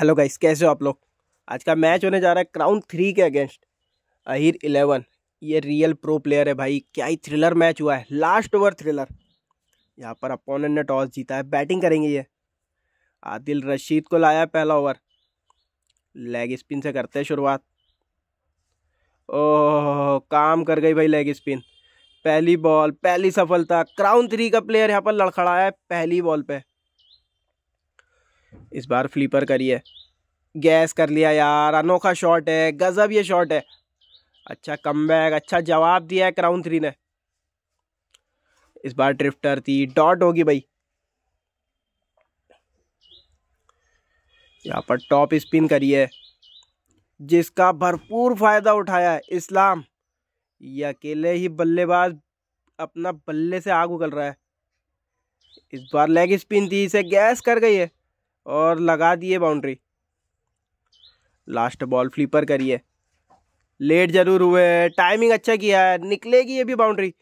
hello guys कैसे हो आप लोग आज का मैच होने जा रहा है क्राउन थ्री के अगेंस्ट अहिर इलेवन ये रियल प्रो प्लेयर है भाई क्या ही थ्रिलर मैच हुआ है लास्ट ओवर थ्रिलर यहाँ पर अपोनेंट ने टॉस जीता है बैटिंग करेंगे ये आदिल रशीद को लाया है पहला ओवर लेग स्पिन से करते हैं शुरुआत ओह काम कर गई भाई लेग स्पिन पहली बॉल पहली सफलता क्राउन थ्री का प्लेयर यहाँ पर लड़खड़ाया है पहली बॉल पर इस बार फ्लीपर करिए गैस कर लिया यार अनोखा शॉट है गज़ब ये शॉट है अच्छा कम अच्छा जवाब दिया है क्राउन थ्री ने इस बार ड्रिफ्टर थी डॉट होगी भाई यहाँ पर टॉप स्पिन करिए जिसका भरपूर फ़ायदा उठाया है इस्लाम ये अकेले ही बल्लेबाज अपना बल्ले से आग उगल रहा है इस बार लेग स्पिन थी इसे गैस कर गई है और लगा दिए बाउंड्री लास्ट बॉल फ्लीपर करिए लेट जरूर हुए टाइमिंग अच्छा किया है निकलेगी ये भी बाउंड्री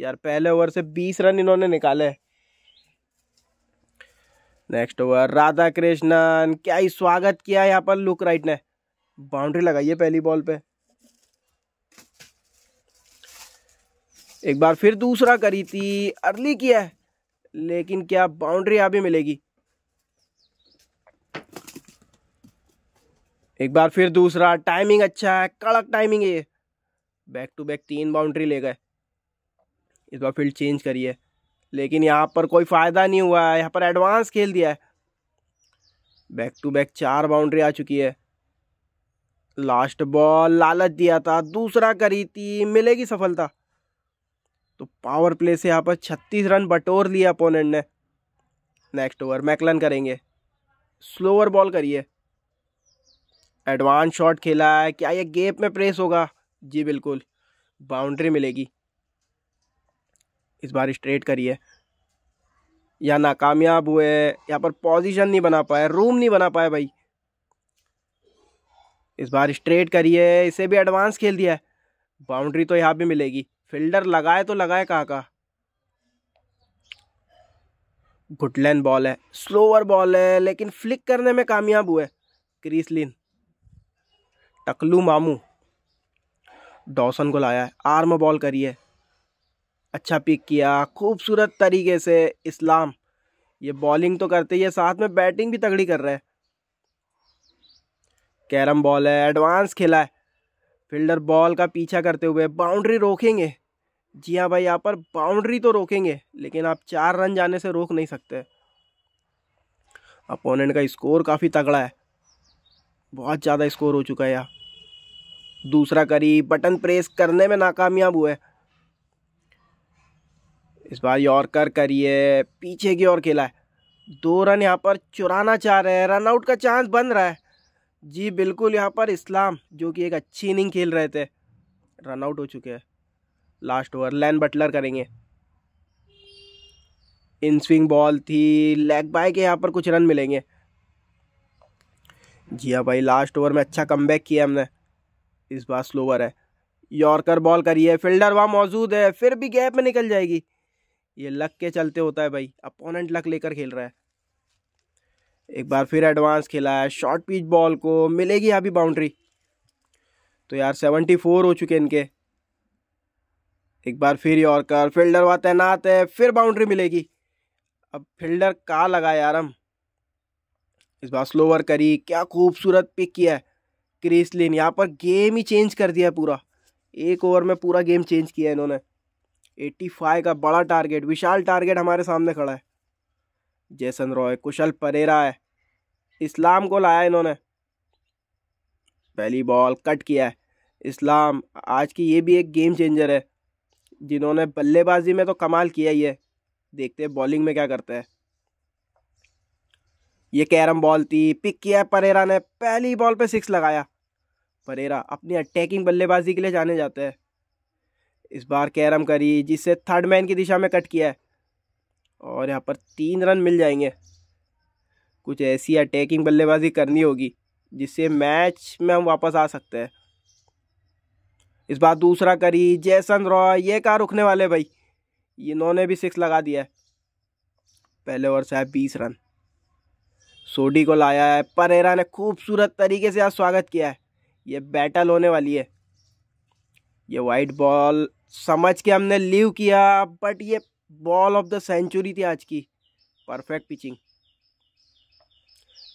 यार पहले ओवर से बीस रन इन्होंने निकाले नेक्स्ट ओवर राधा कृष्णन क्या ही स्वागत किया यहाँ पर लुक राइट ने बाउंड्री लगाई है पहली बॉल पे एक बार फिर दूसरा करी थी अर्ली किया लेकिन क्या बाउंड्री अभी मिलेगी एक बार फिर दूसरा टाइमिंग अच्छा है कड़क टाइमिंग है बैक टू बैक तीन बाउंड्री ले गए इस बार फील्ड चेंज करिए लेकिन यहाँ पर कोई फ़ायदा नहीं हुआ है यहाँ पर एडवांस खेल दिया है बैक टू बैक चार बाउंड्री आ चुकी है लास्ट बॉल लालच दिया था दूसरा करी थी मिलेगी सफलता तो पावर प्ले से यहाँ पर छत्तीस रन बटोर लिया अपोनेंट ने नेक्स्ट ओवर मैकलन करेंगे स्लोअर बॉल करिए एडवांस शॉट खेला है क्या ये गेप में प्रेस होगा जी बिल्कुल बाउंड्री मिलेगी इस बार स्ट्रेट करिए या नाकामयाब हुए यहाँ पर पोजीशन नहीं बना पाए रूम नहीं बना पाए भाई इस बार स्ट्रेट करिए इसे भी एडवांस खेल दिया है बाउंड्री तो यहाँ भी मिलेगी फील्डर लगाए तो लगाए कहाँ का घुटलैन बॉल है स्लोअर बॉल है लेकिन फ्लिक करने में कामयाब हुए क्रीसलिन टकलू मामू डॉसन को लाया है आर्म बॉल करी है अच्छा पिक किया खूबसूरत तरीके से इस्लाम ये बॉलिंग तो करते ही है साथ में बैटिंग भी तगड़ी कर रहा है कैरम बॉल है एडवांस खेला है फील्डर बॉल का पीछा करते हुए बाउंड्री रोकेंगे जी हाँ भाई यहाँ पर बाउंड्री तो रोकेंगे लेकिन आप चार रन जाने से रोक नहीं सकते अपोनेंट का स्कोर काफ़ी तगड़ा है बहुत ज़्यादा स्कोर हो चुका है यहाँ दूसरा करी बटन प्रेस करने में नाकामयाब हुए इस बार यॉर्कर करिए पीछे की ओर खेला है दो रन यहाँ पर चुराना चाह रहे हैं रनआउट का चांस बन रहा है जी बिल्कुल यहाँ पर इस्लाम जो कि एक अच्छी इनिंग खेल रहे थे रनआउट हो चुके हैं लास्ट ओवर लैन बटलर करेंगे इन स्विंग बॉल थी लेग बाय के यहाँ पर कुछ रन मिलेंगे जी हाँ भाई लास्ट ओवर में अच्छा कम किया हमने इस बार स्लोवर है यॉर्कर बॉल करी है फील्डर वहाँ मौजूद है फिर भी गैप में निकल जाएगी ये लक के चलते होता है भाई अपोनेंट लक लेकर खेल रहा है एक बार फिर एडवांस खेला है शॉर्ट पिच बॉल को मिलेगी अभी बाउंड्री तो यार सेवेंटी फोर हो चुके इनके एक बार फिर यॉर्कर फील्डर वहाँ तैनात है फिर बाउंड्री मिलेगी अब फील्डर कहाँ लगा यार हम इस बार स्लोवर करी क्या खूबसूरत पिक किया है क्रिसलिन लेन यहाँ पर गेम ही चेंज कर दिया पूरा एक ओवर में पूरा गेम चेंज किया इन्होंने एट्टी फाइव का बड़ा टारगेट विशाल टारगेट हमारे सामने खड़ा है जैसन रॉय कुशल परेरा है इस्लाम को लाया इन्होंने पहली बॉल कट किया है इस्लाम आज की ये भी एक गेम चेंजर है जिन्होंने बल्लेबाजी में तो कमाल किया ही है देखते हैं बॉलिंग में क्या करता है ये कैरम बॉल थी पिक किया परेरा ने पहली बॉल पे सिक्स लगाया परेरा अपनी अटैकिंग बल्लेबाजी के लिए जाने जाते हैं इस बार कैरम करी जिससे थर्ड मैन की दिशा में कट किया है और यहाँ पर तीन रन मिल जाएंगे कुछ ऐसी अटैकिंग बल्लेबाजी करनी होगी जिससे मैच में हम वापस आ सकते हैं इस बार दूसरा करी जैसन रॉय ये कहाँ रुकने वाले भाई इन्होंने भी सिक्स लगा दिया है पहले ओवर से है बीस रन सोडी को लाया है परेरा ने खूबसूरत तरीके से आज स्वागत किया है ये बैटल होने वाली है ये वाइट बॉल समझ के हमने लीव किया बट ये बॉल ऑफ द सेंचुरी थी आज की परफेक्ट पिचिंग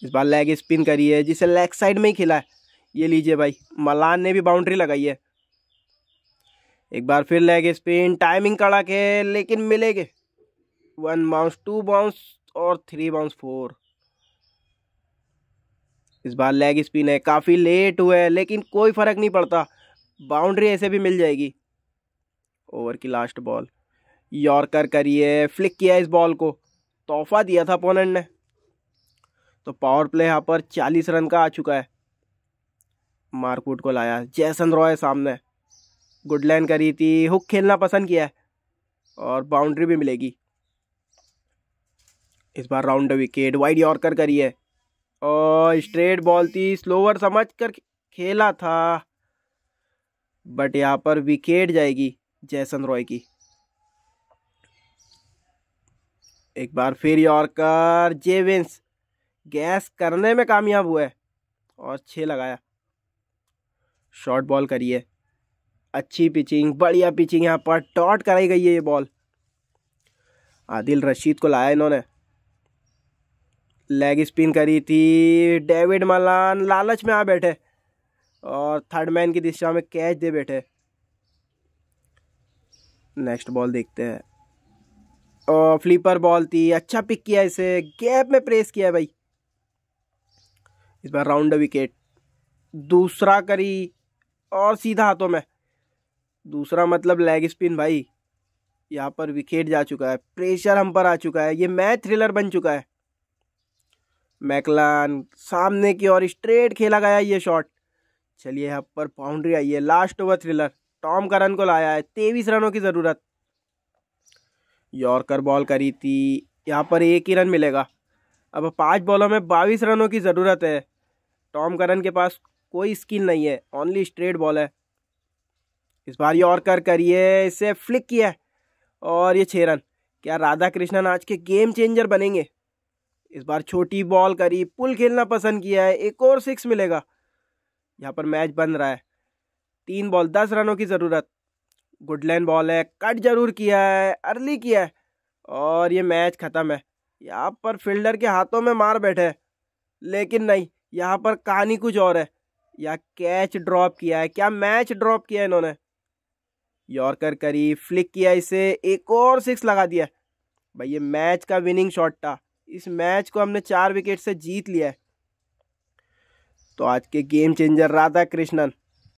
इस बार लेग स्पिन करी है जिसे लेग साइड में ही खिला है ये लीजिए भाई मलान ने भी बाउंड्री लगाई है एक बार फिर लेग स्पिन टाइमिंग कड़क है लेकिन मिलेगे वन बाउंस टू बाउंस और थ्री बाउंस फोर इस बार लेग स्पिन है काफ़ी लेट हुए है लेकिन कोई फ़र्क नहीं पड़ता बाउंड्री ऐसे भी मिल जाएगी ओवर की लास्ट बॉल यॉर्कर करिए फ्लिक किया इस बॉल को तोहफा दिया था अपोनेंट ने तो पावर प्ले यहाँ पर चालीस रन का आ चुका है मार्कवुड को लाया जैसन रॉय सामने गुड लाइन करी थी हुक खेलना पसंद किया है और बाउंड्री भी मिलेगी इस बार राउंड विकेट वाइड यॉर्कर करी है और स्ट्रेट बॉल थी स्लोवर समझ कर खेला था बट यहाँ पर विकेट जाएगी जैसन रॉय की एक बार फिर यॉर्कर जेविंस गैस करने में कामयाब हुआ है और छः लगाया शॉर्ट बॉल करिए अच्छी पिचिंग बढ़िया पिचिंग यहाँ पर टॉट कराई गई है ये बॉल आदिल रशीद को लाया इन्होंने लेग स्पिन करी थी डेविड मलान लालच में आ बैठे और थर्ड मैन की दिशा में कैच दे बैठे नेक्स्ट बॉल देखते हैं और फ्लीपर बॉल थी अच्छा पिक किया इसे गैप में प्रेस किया भाई इस बार राउंड विकेट दूसरा करी और सीधा हाथों में दूसरा मतलब लेग स्पिन भाई यहाँ पर विकेट जा चुका है प्रेशर हम पर आ चुका है ये मैच थ्रिलर बन चुका है मैकलान सामने की ओर स्ट्रेट खेला गया ये शॉट चलिए यहाँ पर बाउंड्री आई है लास्ट ओवर थ्रिलर टॉम का रन को लाया है तेईस रनों की ज़रूरत यॉर्कर बॉल करी थी यहाँ पर एक ही रन मिलेगा अब पांच बॉलों में बाईस रनों की ज़रूरत है टॉम करन के पास कोई स्किल नहीं है ओनली स्ट्रेट बॉल है इस बार यॉर्कर करिए इसे फ्लिक किया और ये छः रन क्या राधा कृष्णन आज के गेम चेंजर बनेंगे इस बार छोटी बॉल करी पुल खेलना पसंद किया है एक और सिक्स मिलेगा यहाँ पर मैच बन रहा है तीन बॉल दस रनों की ज़रूरत गुडलैन बॉल है कट जरूर किया है अर्ली किया है और ये मैच ख़त्म है यहाँ पर फील्डर के हाथों में मार बैठे है लेकिन नहीं यहाँ पर कहानी कुछ और है या कैच ड्रॉप किया है क्या मैच ड्रॉप किया है इन्होंने यॉर्कर करी फ्लिक किया इसे एक और सिक्स लगा दिया भाई ये मैच का विनिंग शॉट था इस मैच को हमने चार विकेट से जीत लिया है तो आज के गेम चेंजर राधा कृष्णन